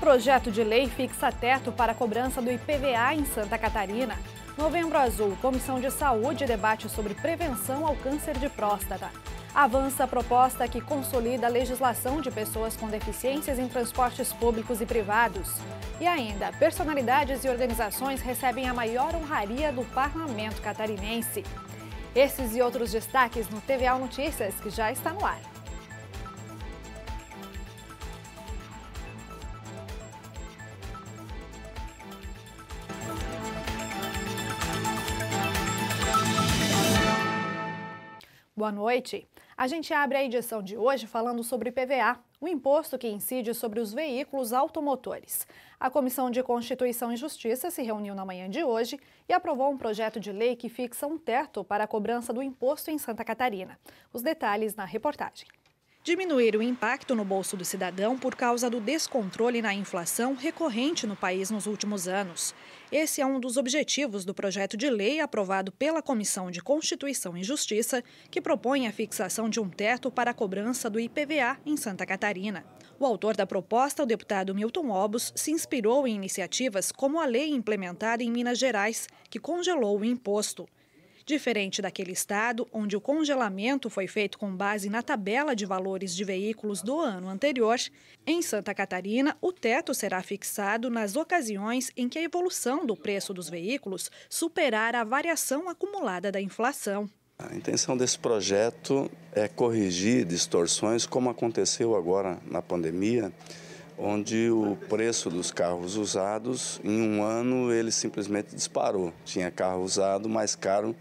Projeto de lei fixa teto para a cobrança do IPVA em Santa Catarina. Novembro Azul, Comissão de Saúde debate sobre prevenção ao câncer de próstata. Avança a proposta que consolida a legislação de pessoas com deficiências em transportes públicos e privados. E ainda, personalidades e organizações recebem a maior honraria do parlamento catarinense. Esses e outros destaques no TVA Notícias, que já está no ar. Boa noite. A gente abre a edição de hoje falando sobre PVA, o imposto que incide sobre os veículos automotores. A Comissão de Constituição e Justiça se reuniu na manhã de hoje e aprovou um projeto de lei que fixa um teto para a cobrança do imposto em Santa Catarina. Os detalhes na reportagem. Diminuir o impacto no bolso do cidadão por causa do descontrole na inflação recorrente no país nos últimos anos. Esse é um dos objetivos do projeto de lei aprovado pela Comissão de Constituição e Justiça, que propõe a fixação de um teto para a cobrança do IPVA em Santa Catarina. O autor da proposta, o deputado Milton Obos, se inspirou em iniciativas como a lei implementada em Minas Gerais, que congelou o imposto. Diferente daquele estado, onde o congelamento foi feito com base na tabela de valores de veículos do ano anterior, em Santa Catarina, o teto será fixado nas ocasiões em que a evolução do preço dos veículos superar a variação acumulada da inflação. A intenção desse projeto é corrigir distorções, como aconteceu agora na pandemia onde o preço dos carros usados em um ano ele simplesmente disparou. Tinha carro usado mais caro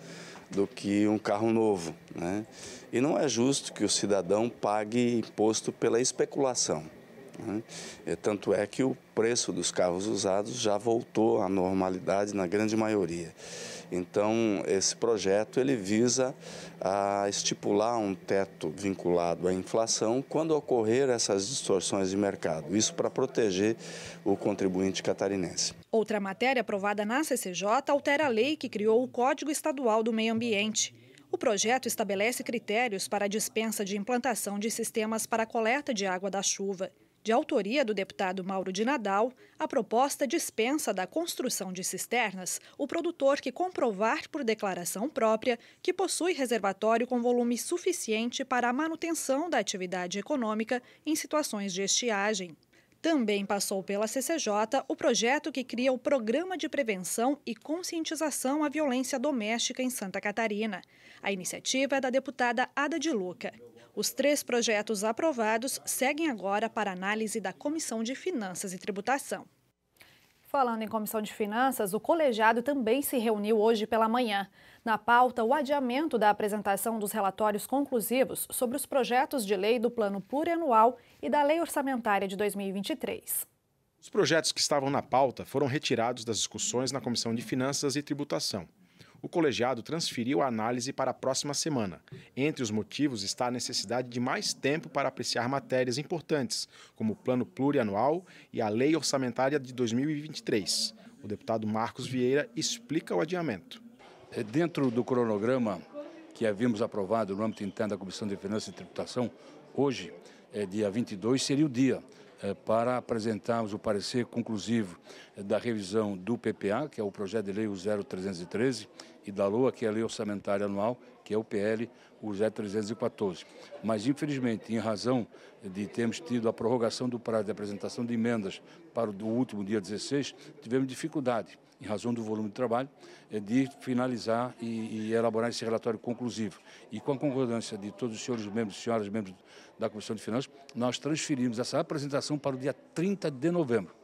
do que um carro novo, né? E não é justo que o cidadão pague imposto pela especulação. Né? É, tanto é que o preço dos carros usados já voltou à normalidade na grande maioria. Então, esse projeto ele visa a ah, estipular um teto vinculado à inflação quando ocorrer essas distorções de mercado. Isso para proteger o contribuinte catarinense. Outra matéria aprovada na CCJ altera a lei que criou o Código Estadual do Meio Ambiente. O projeto estabelece critérios para a dispensa de implantação de sistemas para a coleta de água da chuva. De autoria do deputado Mauro de Nadal, a proposta dispensa da construção de cisternas o produtor que comprovar por declaração própria que possui reservatório com volume suficiente para a manutenção da atividade econômica em situações de estiagem. Também passou pela CCJ o projeto que cria o Programa de Prevenção e Conscientização à Violência Doméstica em Santa Catarina. A iniciativa é da deputada Ada de Luca. Os três projetos aprovados seguem agora para análise da Comissão de Finanças e Tributação. Falando em Comissão de Finanças, o colegiado também se reuniu hoje pela manhã. Na pauta, o adiamento da apresentação dos relatórios conclusivos sobre os projetos de lei do Plano Plurianual e da Lei Orçamentária de 2023. Os projetos que estavam na pauta foram retirados das discussões na Comissão de Finanças e Tributação o colegiado transferiu a análise para a próxima semana. Entre os motivos está a necessidade de mais tempo para apreciar matérias importantes, como o Plano Plurianual e a Lei Orçamentária de 2023. O deputado Marcos Vieira explica o adiamento. É dentro do cronograma que havíamos aprovado no âmbito interno da Comissão de Finanças e Tributação, hoje, é dia 22, seria o dia eh, para apresentarmos o parecer conclusivo eh, da revisão do PPA, que é o projeto de lei 0313, e da LOA, que é a Lei Orçamentária Anual, que é o PL 0314. Mas, infelizmente, em razão de termos tido a prorrogação do prazo de apresentação de emendas para o último dia 16, tivemos dificuldade em razão do volume de trabalho, é, de finalizar e, e, elaborar esse relatório conclusivo. E com a concordância de todos os senhores membros e senhoras membros da Comissão de Finanças, nós transferimos essa apresentação para o dia 30 de novembro.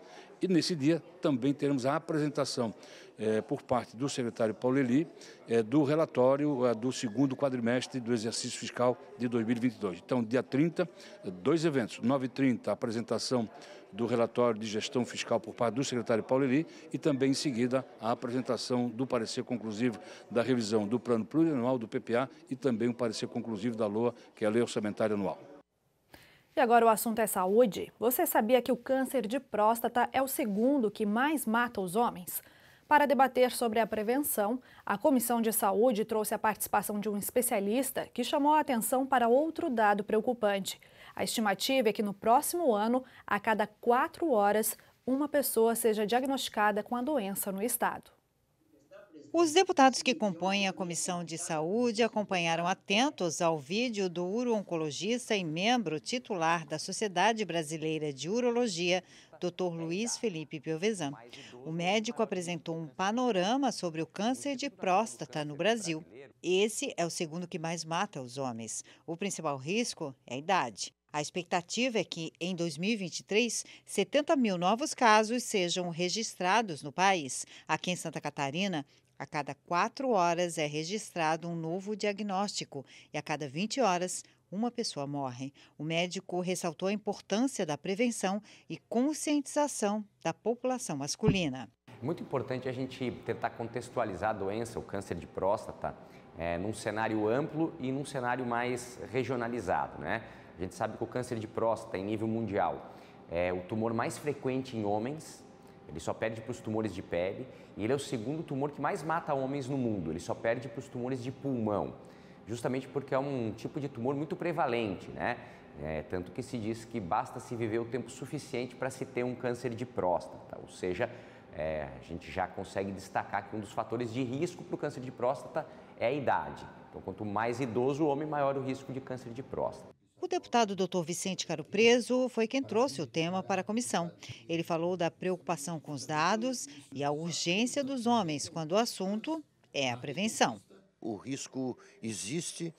E nesse dia também teremos a apresentação é, por parte do secretário Paulo Eli é, do relatório do segundo quadrimestre do exercício fiscal de 2022. Então, dia 30, dois eventos. 9h30, apresentação do relatório de gestão fiscal por parte do secretário Paulo Eli e também em seguida a apresentação do parecer conclusivo da revisão do plano plurianual do PPA e também o parecer conclusivo da LOA, que é a Lei Orçamentária Anual. E agora o assunto é saúde. Você sabia que o câncer de próstata é o segundo que mais mata os homens? Para debater sobre a prevenção, a Comissão de Saúde trouxe a participação de um especialista que chamou a atenção para outro dado preocupante – a estimativa é que no próximo ano, a cada quatro horas, uma pessoa seja diagnosticada com a doença no estado. Os deputados que compõem a Comissão de Saúde acompanharam atentos ao vídeo do uro-oncologista e membro titular da Sociedade Brasileira de Urologia, Dr. Luiz Felipe Piovesan. O médico apresentou um panorama sobre o câncer de próstata no Brasil. Esse é o segundo que mais mata os homens. O principal risco é a idade. A expectativa é que, em 2023, 70 mil novos casos sejam registrados no país. Aqui em Santa Catarina, a cada quatro horas é registrado um novo diagnóstico e a cada 20 horas, uma pessoa morre. O médico ressaltou a importância da prevenção e conscientização da população masculina. É muito importante a gente tentar contextualizar a doença, o câncer de próstata, é, num cenário amplo e num cenário mais regionalizado, né? A gente sabe que o câncer de próstata, em nível mundial, é o tumor mais frequente em homens. Ele só perde para os tumores de pele e ele é o segundo tumor que mais mata homens no mundo. Ele só perde para os tumores de pulmão, justamente porque é um tipo de tumor muito prevalente, né? É, tanto que se diz que basta se viver o tempo suficiente para se ter um câncer de próstata, ou seja, é, a gente já consegue destacar que um dos fatores de risco para o câncer de próstata é a idade. Então, quanto mais idoso o homem, maior o risco de câncer de próstata. O deputado Dr. Vicente Caro Preso foi quem trouxe o tema para a comissão. Ele falou da preocupação com os dados e a urgência dos homens quando o assunto é a prevenção. O risco existe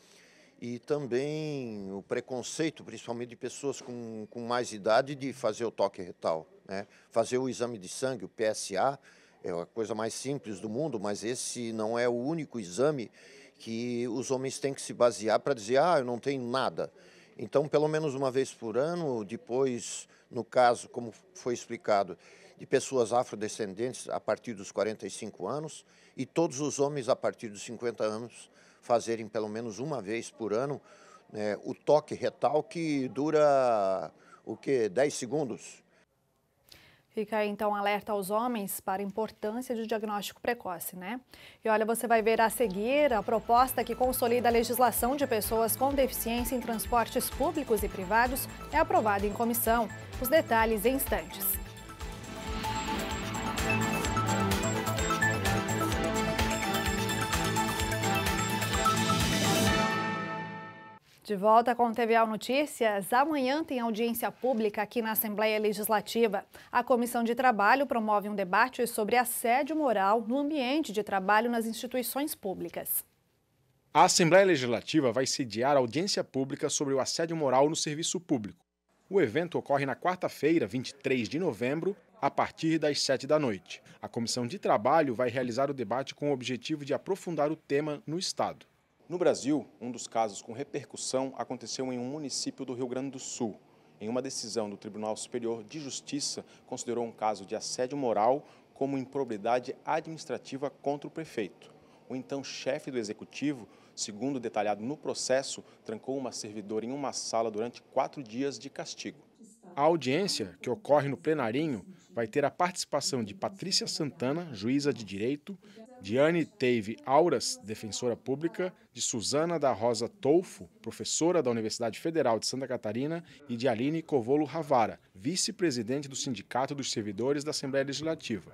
e também o preconceito, principalmente de pessoas com, com mais idade, de fazer o toque retal. Né? Fazer o exame de sangue, o PSA, é a coisa mais simples do mundo, mas esse não é o único exame que os homens têm que se basear para dizer, ah, eu não tenho nada. Então, pelo menos uma vez por ano, depois, no caso, como foi explicado, de pessoas afrodescendentes a partir dos 45 anos e todos os homens a partir dos 50 anos fazerem pelo menos uma vez por ano né, o toque retal que dura o que 10 segundos. Fica então alerta aos homens para a importância do diagnóstico precoce, né? E olha, você vai ver a seguir a proposta que consolida a legislação de pessoas com deficiência em transportes públicos e privados é aprovada em comissão. Os detalhes em instantes. De volta com o TVA Notícias, amanhã tem audiência pública aqui na Assembleia Legislativa. A Comissão de Trabalho promove um debate sobre assédio moral no ambiente de trabalho nas instituições públicas. A Assembleia Legislativa vai sediar audiência pública sobre o assédio moral no serviço público. O evento ocorre na quarta-feira, 23 de novembro, a partir das 7 da noite. A Comissão de Trabalho vai realizar o debate com o objetivo de aprofundar o tema no Estado. No Brasil, um dos casos com repercussão aconteceu em um município do Rio Grande do Sul. Em uma decisão do Tribunal Superior de Justiça, considerou um caso de assédio moral como improbidade administrativa contra o prefeito. O então chefe do executivo, segundo detalhado no processo, trancou uma servidora em uma sala durante quatro dias de castigo. A audiência, que ocorre no plenarinho, vai ter a participação de Patrícia Santana, juíza de direito, Diane teve auras, defensora pública, de Suzana da Rosa Tolfo, professora da Universidade Federal de Santa Catarina, e de Aline Covolo Ravara, vice-presidente do Sindicato dos Servidores da Assembleia Legislativa.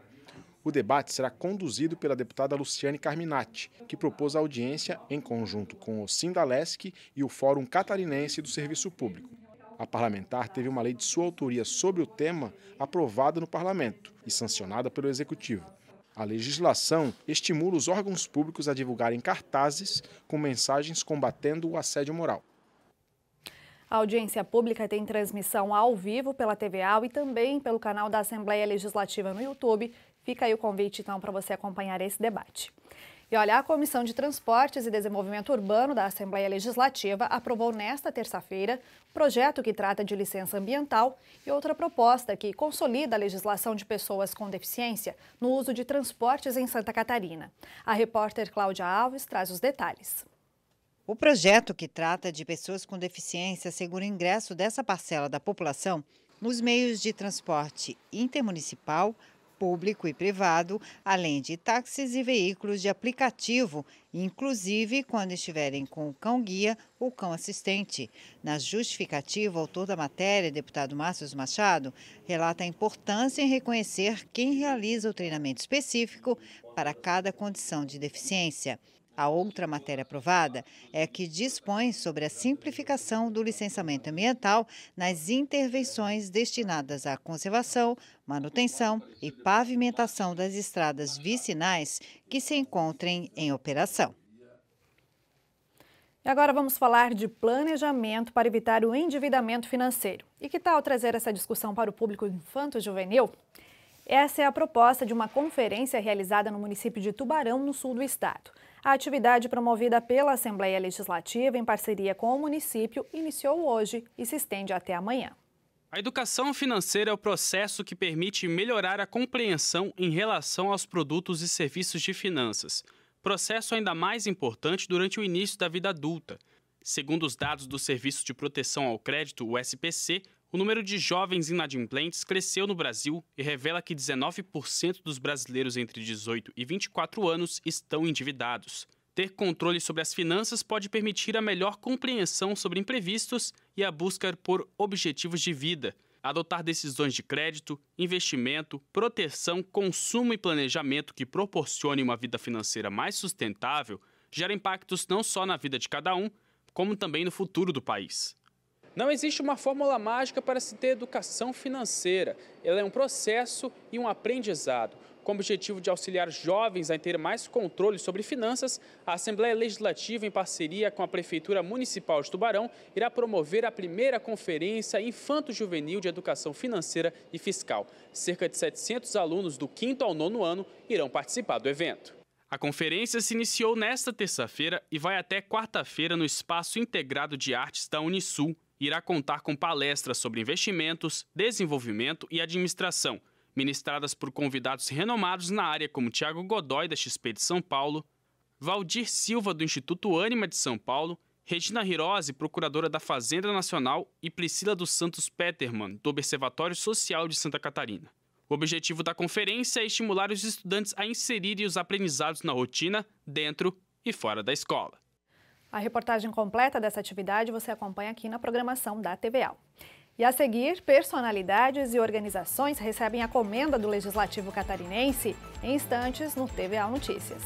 O debate será conduzido pela deputada Luciane Carminati, que propôs a audiência em conjunto com o Sindalesc e o Fórum Catarinense do Serviço Público. A parlamentar teve uma lei de sua autoria sobre o tema aprovada no parlamento e sancionada pelo executivo. A legislação estimula os órgãos públicos a divulgarem cartazes com mensagens combatendo o assédio moral. A audiência pública tem transmissão ao vivo pela TVA e também pelo canal da Assembleia Legislativa no YouTube. Fica aí o convite, então, para você acompanhar esse debate. E olha, a Comissão de Transportes e Desenvolvimento Urbano da Assembleia Legislativa aprovou nesta terça-feira um projeto que trata de licença ambiental e outra proposta que consolida a legislação de pessoas com deficiência no uso de transportes em Santa Catarina. A repórter Cláudia Alves traz os detalhes. O projeto que trata de pessoas com deficiência segura o ingresso dessa parcela da população nos meios de transporte intermunicipal, público e privado, além de táxis e veículos de aplicativo, inclusive quando estiverem com o cão guia ou cão assistente. Na justificativa, o autor da matéria, deputado Márcio Machado, relata a importância em reconhecer quem realiza o treinamento específico para cada condição de deficiência. A outra matéria aprovada é que dispõe sobre a simplificação do licenciamento ambiental nas intervenções destinadas à conservação, manutenção e pavimentação das estradas vicinais que se encontrem em operação. E agora vamos falar de planejamento para evitar o endividamento financeiro. E que tal trazer essa discussão para o público infanto-juvenil? Essa é a proposta de uma conferência realizada no município de Tubarão, no sul do estado. A atividade promovida pela Assembleia Legislativa em parceria com o município iniciou hoje e se estende até amanhã. A educação financeira é o processo que permite melhorar a compreensão em relação aos produtos e serviços de finanças, processo ainda mais importante durante o início da vida adulta. Segundo os dados do Serviço de Proteção ao Crédito, o SPC, o número de jovens inadimplentes cresceu no Brasil e revela que 19% dos brasileiros entre 18 e 24 anos estão endividados. Ter controle sobre as finanças pode permitir a melhor compreensão sobre imprevistos e a busca por objetivos de vida. Adotar decisões de crédito, investimento, proteção, consumo e planejamento que proporcionem uma vida financeira mais sustentável gera impactos não só na vida de cada um, como também no futuro do país. Não existe uma fórmula mágica para se ter educação financeira. Ela é um processo e um aprendizado. Com o objetivo de auxiliar jovens a ter mais controle sobre finanças, a Assembleia Legislativa, em parceria com a Prefeitura Municipal de Tubarão, irá promover a primeira conferência infanto-juvenil de educação financeira e fiscal. Cerca de 700 alunos do 5 ao 9 ano irão participar do evento. A conferência se iniciou nesta terça-feira e vai até quarta-feira no Espaço Integrado de Artes da Unisul, irá contar com palestras sobre investimentos, desenvolvimento e administração, ministradas por convidados renomados na área como Tiago Godoy, da XP de São Paulo, Valdir Silva, do Instituto Ânima de São Paulo, Regina Hirose, procuradora da Fazenda Nacional, e Priscila dos Santos Peterman, do Observatório Social de Santa Catarina. O objetivo da conferência é estimular os estudantes a inserirem os aprendizados na rotina, dentro e fora da escola. A reportagem completa dessa atividade você acompanha aqui na programação da TVA. E a seguir, personalidades e organizações recebem a comenda do Legislativo Catarinense em instantes no TVA Notícias.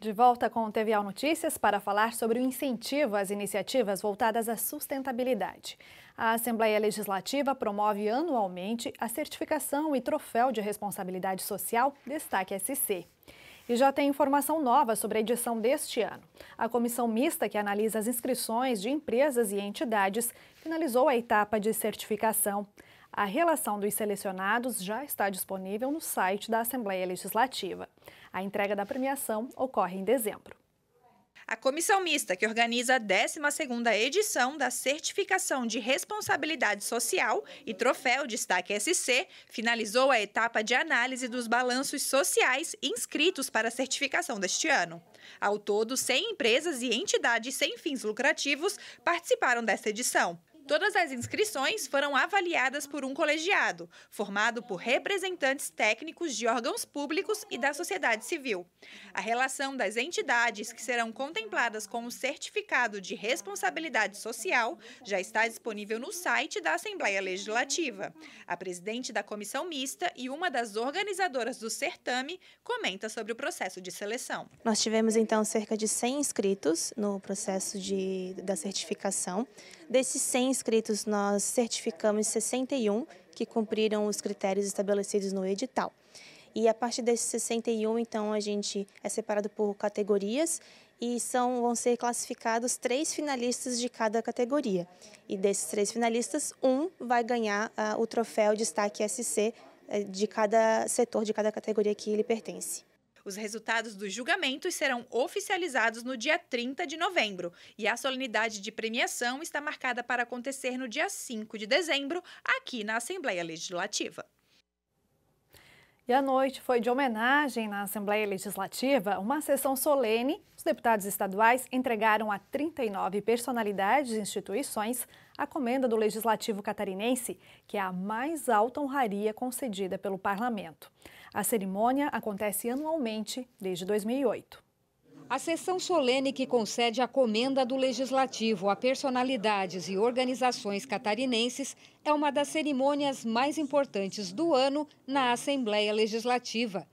De volta com o TVA Notícias para falar sobre o incentivo às iniciativas voltadas à sustentabilidade. A Assembleia Legislativa promove anualmente a certificação e troféu de responsabilidade social Destaque SC. E já tem informação nova sobre a edição deste ano. A comissão mista que analisa as inscrições de empresas e entidades finalizou a etapa de certificação. A relação dos selecionados já está disponível no site da Assembleia Legislativa. A entrega da premiação ocorre em dezembro. A comissão mista que organiza a 12ª edição da Certificação de Responsabilidade Social e Troféu Destaque SC finalizou a etapa de análise dos balanços sociais inscritos para a certificação deste ano. Ao todo, 100 empresas e entidades sem fins lucrativos participaram desta edição. Todas as inscrições foram avaliadas por um colegiado, formado por representantes técnicos de órgãos públicos e da sociedade civil. A relação das entidades que serão contempladas com o certificado de responsabilidade social já está disponível no site da Assembleia Legislativa. A presidente da comissão mista e uma das organizadoras do certame comenta sobre o processo de seleção. Nós tivemos então cerca de 100 inscritos no processo de, da certificação. Desses 100 inscritos, nós certificamos 61 que cumpriram os critérios estabelecidos no edital. E a partir desses 61, então, a gente é separado por categorias e são, vão ser classificados três finalistas de cada categoria. E desses três finalistas, um vai ganhar uh, o troféu Destaque SC eh, de cada setor, de cada categoria que ele pertence. Os resultados dos julgamentos serão oficializados no dia 30 de novembro e a solenidade de premiação está marcada para acontecer no dia 5 de dezembro, aqui na Assembleia Legislativa. E a noite foi de homenagem na Assembleia Legislativa, uma sessão solene. Os deputados estaduais entregaram a 39 personalidades e instituições a comenda do Legislativo Catarinense, que é a mais alta honraria concedida pelo parlamento. A cerimônia acontece anualmente desde 2008. A sessão solene que concede a comenda do Legislativo a personalidades e organizações catarinenses é uma das cerimônias mais importantes do ano na Assembleia Legislativa.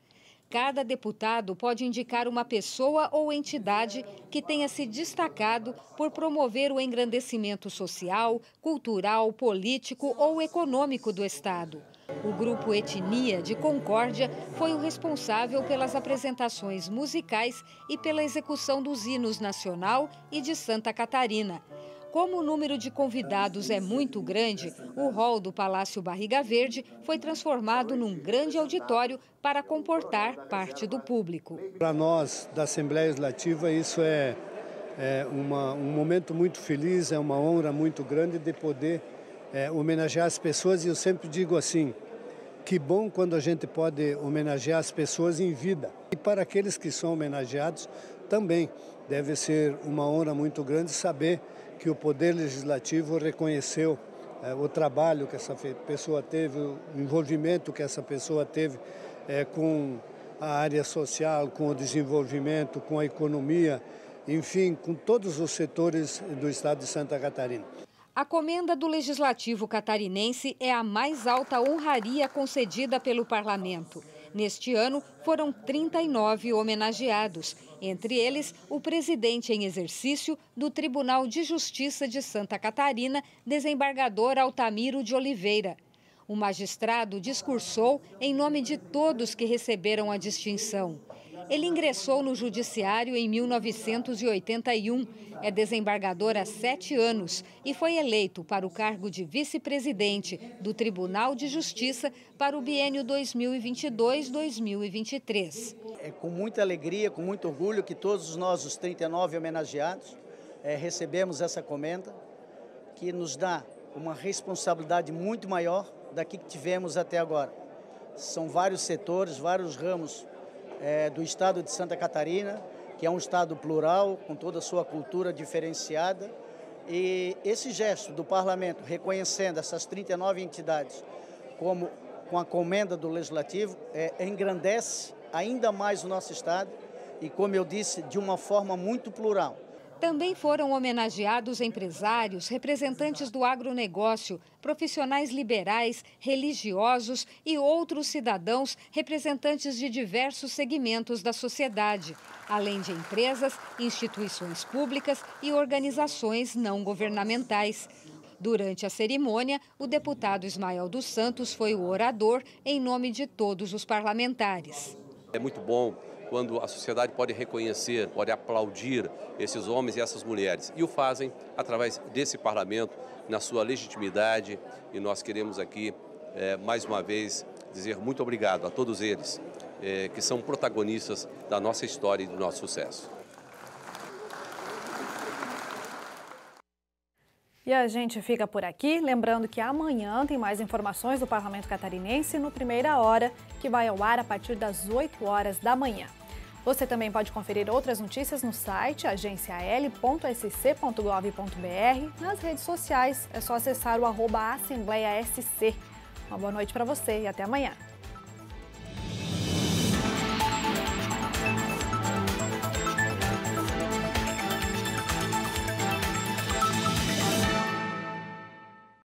Cada deputado pode indicar uma pessoa ou entidade que tenha se destacado por promover o engrandecimento social, cultural, político ou econômico do Estado. O grupo Etnia de Concórdia foi o responsável pelas apresentações musicais e pela execução dos hinos nacional e de Santa Catarina. Como o número de convidados é muito grande, o hall do Palácio Barriga Verde foi transformado num grande auditório para comportar parte do público. Para nós, da Assembleia Legislativa, isso é, é uma, um momento muito feliz, é uma honra muito grande de poder é, homenagear as pessoas e eu sempre digo assim: que bom quando a gente pode homenagear as pessoas em vida. E para aqueles que são homenageados, também deve ser uma honra muito grande saber que o Poder Legislativo reconheceu é, o trabalho que essa pessoa teve, o envolvimento que essa pessoa teve é, com a área social, com o desenvolvimento, com a economia, enfim, com todos os setores do Estado de Santa Catarina. A comenda do Legislativo catarinense é a mais alta honraria concedida pelo parlamento. Neste ano, foram 39 homenageados, entre eles o presidente em exercício do Tribunal de Justiça de Santa Catarina, desembargador Altamiro de Oliveira. O magistrado discursou em nome de todos que receberam a distinção. Ele ingressou no Judiciário em 1981, é desembargador há sete anos e foi eleito para o cargo de vice-presidente do Tribunal de Justiça para o biênio 2022-2023. É com muita alegria, com muito orgulho que todos nós, os 39 homenageados, é, recebemos essa comenda que nos dá uma responsabilidade muito maior da que tivemos até agora. São vários setores, vários ramos é, do estado de Santa Catarina, que é um estado plural, com toda a sua cultura diferenciada. E esse gesto do parlamento reconhecendo essas 39 entidades como com a comenda do legislativo é, engrandece ainda mais o nosso estado e como eu disse, de uma forma muito plural. Também foram homenageados empresários, representantes do agronegócio, profissionais liberais, religiosos e outros cidadãos representantes de diversos segmentos da sociedade, além de empresas, instituições públicas e organizações não governamentais. Durante a cerimônia, o deputado Ismael dos Santos foi o orador em nome de todos os parlamentares. É muito bom quando a sociedade pode reconhecer, pode aplaudir esses homens e essas mulheres. E o fazem através desse parlamento, na sua legitimidade, e nós queremos aqui, é, mais uma vez, dizer muito obrigado a todos eles é, que são protagonistas da nossa história e do nosso sucesso. E a gente fica por aqui, lembrando que amanhã tem mais informações do Parlamento Catarinense no Primeira Hora, que vai ao ar a partir das 8 horas da manhã. Você também pode conferir outras notícias no site agencial.sc.gov.br. Nas redes sociais, é só acessar o arroba Assembleia SC. Uma boa noite para você e até amanhã.